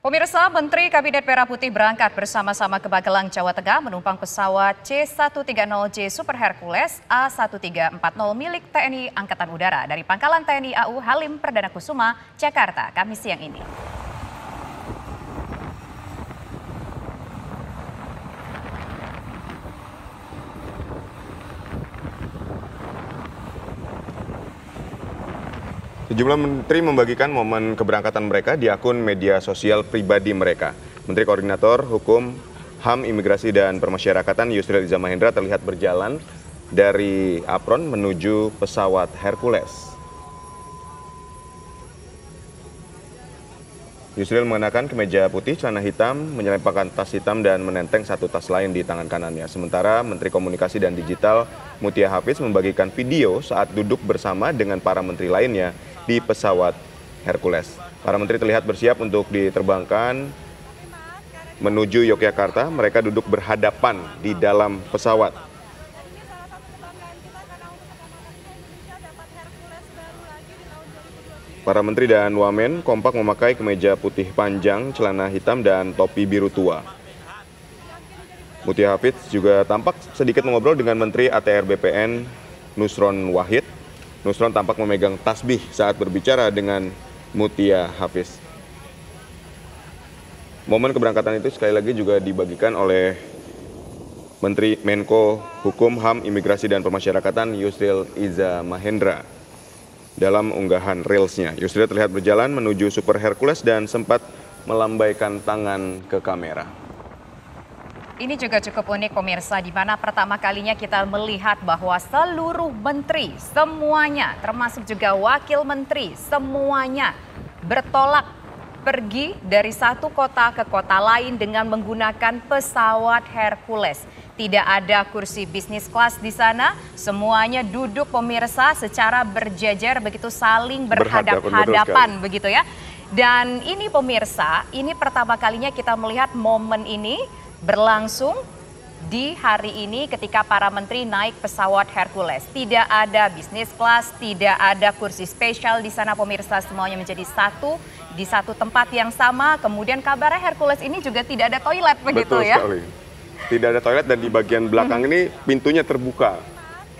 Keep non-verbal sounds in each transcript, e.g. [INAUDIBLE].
Pemirsa, Menteri Kabinet Merah Putih berangkat bersama-sama ke Magelang, Jawa Tengah menumpang pesawat C-130J Super Hercules A-1340 milik TNI Angkatan Udara dari Pangkalan TNI AU Halim Perdana Kusuma, Jakarta, Kamis siang ini. Sejumlah menteri membagikan momen keberangkatan mereka di akun media sosial pribadi mereka. Menteri Koordinator Hukum, HAM, Imigrasi, dan Permasyarakatan Yusril Iza Mahendra terlihat berjalan dari apron menuju pesawat Hercules. Yusril mengenakan kemeja putih, celana hitam, menyelempakan tas hitam dan menenteng satu tas lain di tangan kanannya. Sementara Menteri Komunikasi dan Digital Mutia Hafiz membagikan video saat duduk bersama dengan para menteri lainnya di pesawat Hercules. Para menteri terlihat bersiap untuk diterbangkan menuju Yogyakarta. Mereka duduk berhadapan di dalam pesawat. Para menteri dan wamen kompak memakai kemeja putih panjang, celana hitam, dan topi biru tua. Mutia Hafidz juga tampak sedikit mengobrol dengan Menteri ATR BPN Nusron Wahid Nusron tampak memegang tasbih saat berbicara dengan Mutia Hafiz. Momen keberangkatan itu sekali lagi juga dibagikan oleh Menteri Menko Hukum, HAM, Imigrasi dan Pemasyarakatan Yusril Iza Mahendra dalam unggahan reelsnya. Yusril terlihat berjalan menuju Super Hercules dan sempat melambaikan tangan ke kamera. Ini juga cukup unik pemirsa di mana pertama kalinya kita melihat bahwa seluruh menteri semuanya termasuk juga wakil menteri semuanya bertolak pergi dari satu kota ke kota lain dengan menggunakan pesawat Hercules. Tidak ada kursi bisnis kelas di sana, semuanya duduk pemirsa secara berjejer begitu saling berhadapan, hadapan begitu ya. Dan ini pemirsa, ini pertama kalinya kita melihat momen ini berlangsung di hari ini ketika para menteri naik pesawat Hercules. Tidak ada bisnis kelas, tidak ada kursi spesial di sana pemirsa semuanya menjadi satu di satu tempat yang sama. Kemudian kabarnya Hercules ini juga tidak ada toilet begitu Betul ya. Sekali. Tidak ada toilet dan di bagian belakang ini pintunya terbuka.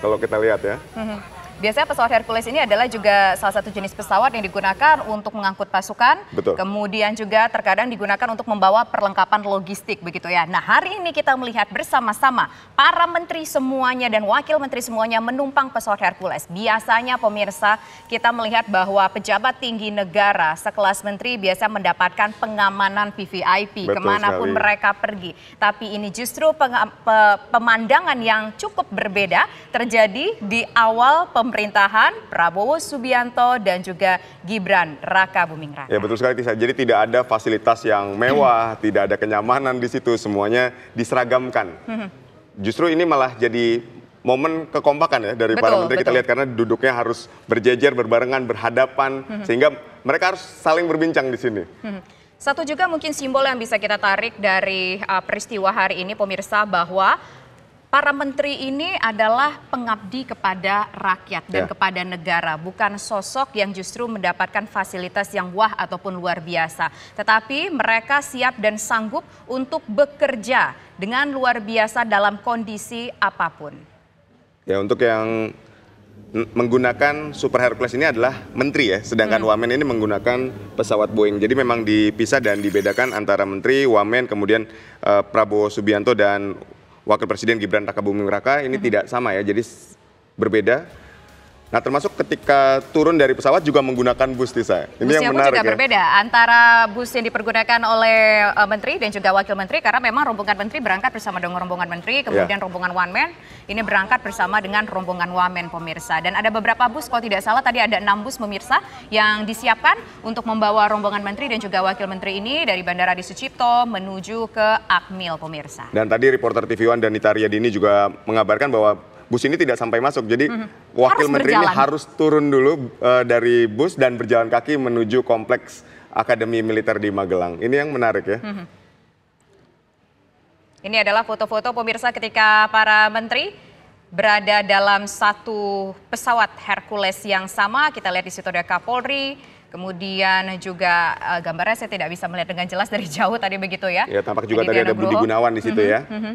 Kalau kita lihat ya. Mhm. Biasanya pesawat Hercules ini adalah juga salah satu jenis pesawat yang digunakan untuk mengangkut pasukan. Betul. Kemudian juga terkadang digunakan untuk membawa perlengkapan logistik begitu ya. Nah hari ini kita melihat bersama-sama para menteri semuanya dan wakil menteri semuanya menumpang pesawat Hercules. Biasanya pemirsa kita melihat bahwa pejabat tinggi negara sekelas menteri biasa mendapatkan pengamanan PVIP Betul kemanapun sekali. mereka pergi. Tapi ini justru pe pemandangan yang cukup berbeda terjadi di awal pemerintah pemerintahan Prabowo Subianto dan juga Gibran Raka Buming Raka. Ya betul sekali Tisa. Jadi tidak ada fasilitas yang mewah, hmm. [CLEARS THROAT] tidak ada kenyamanan di situ, semuanya diseragamkan. Hmm. Justru ini malah jadi momen kekompakan ya dari betul, para menteri betul. kita lihat karena duduknya harus berjejer, berbarengan, berhadapan hmm. sehingga mereka harus saling berbincang di sini. Hmm. Satu juga mungkin simbol yang bisa kita tarik dari uh, peristiwa hari ini pemirsa bahwa para menteri ini adalah pengabdi kepada rakyat dan ya. kepada negara, bukan sosok yang justru mendapatkan fasilitas yang wah ataupun luar biasa. Tetapi mereka siap dan sanggup untuk bekerja dengan luar biasa dalam kondisi apapun. Ya, untuk yang menggunakan Super Hercules ini adalah menteri ya, sedangkan hmm. Wamen ini menggunakan pesawat Boeing. Jadi memang dipisah dan dibedakan antara menteri, Wamen, kemudian uh, Prabowo Subianto dan Wakil Presiden Gibran Raka Buming Raka ini hmm. tidak sama ya. Jadi berbeda Nah termasuk ketika turun dari pesawat juga menggunakan bus saya. Ini yang menarik juga ya. berbeda antara bus yang dipergunakan oleh uh, menteri dan juga wakil menteri karena memang rombongan menteri berangkat bersama dengan rombongan menteri, iya. kemudian yeah. rombongan one man ini berangkat bersama dengan rombongan one man pemirsa. Dan ada beberapa bus kalau tidak salah tadi ada enam bus pemirsa yang disiapkan untuk membawa rombongan menteri dan juga wakil menteri ini dari Bandara di Sucipto menuju ke Akmil pemirsa. Dan tadi reporter TV One dan Itaria Dini juga mengabarkan bahwa bus ini tidak sampai masuk. Jadi hmm. wakil harus menteri berjalan. ini harus turun dulu uh, dari bus dan berjalan kaki menuju kompleks Akademi Militer di Magelang. Ini yang menarik ya. Hmm. Ini adalah foto-foto pemirsa ketika para menteri berada dalam satu pesawat Hercules yang sama. Kita lihat di situ ada Kapolri, Kemudian juga uh, gambarnya saya tidak bisa melihat dengan jelas dari [LAUGHS] jauh tadi begitu ya. Ya tampak juga Jadi tadi ada Budi Gunawan di situ mm -hmm, ya. Mm -hmm.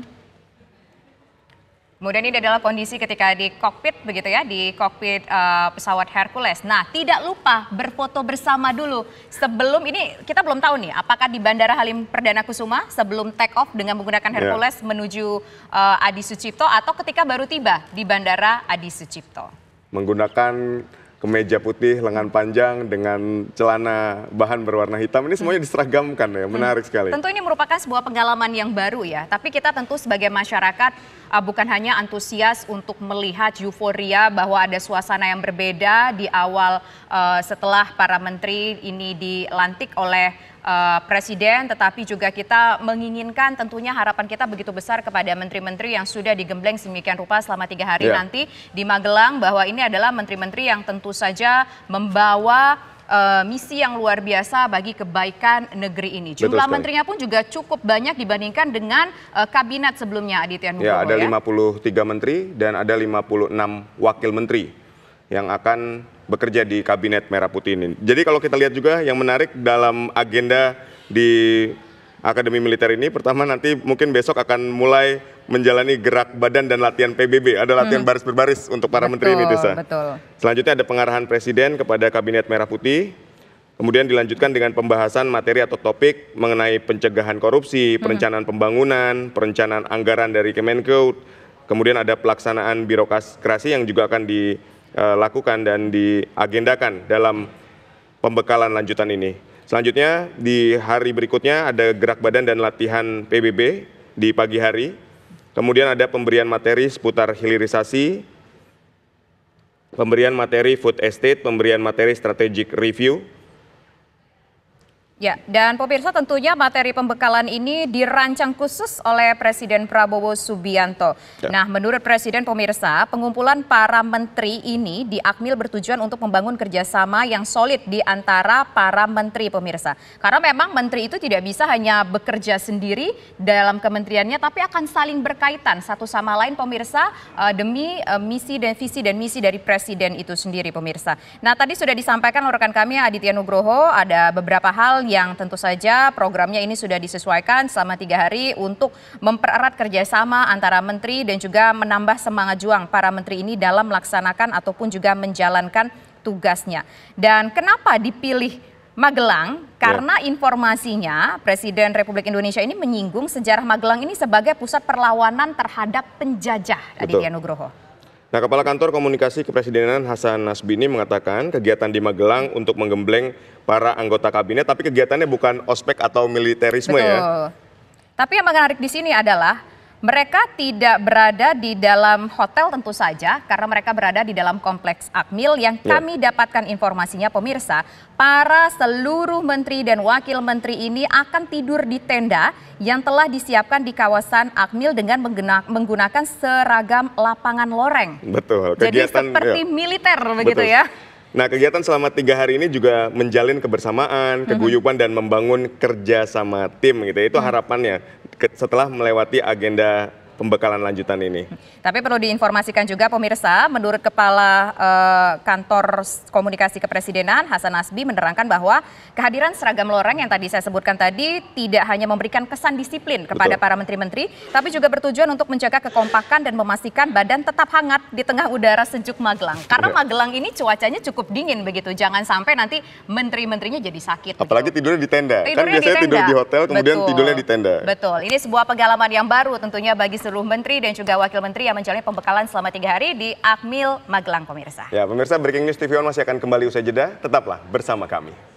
Kemudian ini adalah kondisi ketika di kokpit begitu ya, di kokpit uh, pesawat Hercules. Nah, tidak lupa berfoto bersama dulu. Sebelum ini kita belum tahu nih apakah di Bandara Halim Perdana Kusuma sebelum take off dengan menggunakan ya. Hercules yeah. menuju uh, Adi Sucipto atau ketika baru tiba di Bandara Adi Sucipto. Menggunakan kemeja putih lengan panjang dengan celana bahan berwarna hitam ini semuanya diseragamkan ya menarik hmm. sekali. Tentu ini merupakan sebuah pengalaman yang baru ya tapi kita tentu sebagai masyarakat uh, bukan hanya antusias untuk melihat euforia bahwa ada suasana yang berbeda di awal uh, setelah para menteri ini dilantik oleh uh, presiden, tetapi juga kita menginginkan tentunya harapan kita begitu besar kepada menteri-menteri yang sudah digembleng semikian rupa selama tiga hari yeah. nanti di Magelang bahwa ini adalah menteri-menteri yang tentu saja membawa uh, misi yang luar biasa bagi kebaikan negeri ini. Jumlah menterinya pun juga cukup banyak dibandingkan dengan uh, kabinet sebelumnya Aditya Nugroho. Ya, ada ya. 53 menteri dan ada 56 wakil menteri yang akan bekerja di kabinet merah putih ini. Jadi kalau kita lihat juga yang menarik dalam agenda di Akademi Militer ini pertama nanti mungkin besok akan mulai menjalani gerak badan dan latihan PBB. Ada latihan hmm. baris berbaris untuk para betul, menteri ini, Desa. Betul. Selanjutnya ada pengarahan presiden kepada kabinet merah putih. Kemudian dilanjutkan dengan pembahasan materi atau topik mengenai pencegahan korupsi, hmm. perencanaan pembangunan, perencanaan anggaran dari Kemenkeu. Kemudian ada pelaksanaan birokrasi yang juga akan di dilakukan eh, dan diagendakan dalam pembekalan lanjutan ini. Selanjutnya di hari berikutnya ada gerak badan dan latihan PBB di pagi hari. Kemudian ada pemberian materi seputar hilirisasi, pemberian materi food estate, pemberian materi strategic review, Ya, dan pemirsa tentunya materi pembekalan ini dirancang khusus oleh Presiden Prabowo Subianto. Ya. Nah, menurut Presiden pemirsa, pengumpulan para menteri ini di Akmil bertujuan untuk membangun kerjasama yang solid di antara para menteri pemirsa. Karena memang menteri itu tidak bisa hanya bekerja sendiri dalam kementeriannya, tapi akan saling berkaitan satu sama lain pemirsa eh, demi eh, misi dan visi dan misi dari Presiden itu sendiri pemirsa. Nah, tadi sudah disampaikan oleh rekan kami Aditya Nugroho, ada beberapa hal yang tentu saja programnya ini sudah disesuaikan selama tiga hari untuk mempererat kerjasama antara menteri dan juga menambah semangat juang para menteri ini dalam melaksanakan ataupun juga menjalankan tugasnya. Dan kenapa dipilih Magelang ya. karena ya. informasinya Presiden Republik Indonesia ini menyinggung sejarah Magelang ini sebagai pusat perlawanan terhadap penjajah Aditya Nugroho. Nah, Kepala Kantor Komunikasi Kepresidenan Hasan Nasbini mengatakan kegiatan di Magelang untuk menggembleng para anggota kabinet, tapi kegiatannya bukan ospek atau militerisme ya. Betul. ya. Tapi yang menarik di sini adalah mereka tidak berada di dalam hotel tentu saja karena mereka berada di dalam kompleks Akmil yang ya. kami dapatkan informasinya pemirsa. Para seluruh menteri dan wakil menteri ini akan tidur di tenda yang telah disiapkan di kawasan Akmil dengan menggunakan seragam lapangan loreng. Betul. Kegiatan, Jadi seperti ya. militer begitu Betul. ya. Nah, kegiatan selama tiga hari ini juga menjalin kebersamaan, mhm. keguyupan, -hmm. dan membangun kerja sama tim gitu. Ya. Itu -hmm. harapannya setelah melewati agenda pembekalan lanjutan ini. Tapi perlu diinformasikan juga pemirsa, menurut Kepala eh, Kantor Komunikasi Kepresidenan Hasan Asbi menerangkan bahwa kehadiran seragam loreng yang tadi saya sebutkan tadi tidak hanya memberikan kesan disiplin kepada Betul. para menteri-menteri, tapi juga bertujuan untuk menjaga kekompakan dan memastikan badan tetap hangat di tengah udara sejuk Magelang. Iya. Karena Magelang ini cuacanya cukup dingin begitu, jangan sampai nanti menteri-menterinya jadi sakit. Apalagi begitu. tidurnya di tenda. Kan tidurnya kan biasanya di tenda. tidur di hotel, kemudian Betul. tidurnya di tenda. Betul. Ini sebuah pengalaman yang baru tentunya bagi seluruh menteri dan juga wakil menteri yang menjalani pembekalan selama tiga hari di Akmil Magelang pemirsa. Ya pemirsa Breaking News TV On masih akan kembali usai jeda, tetaplah bersama kami.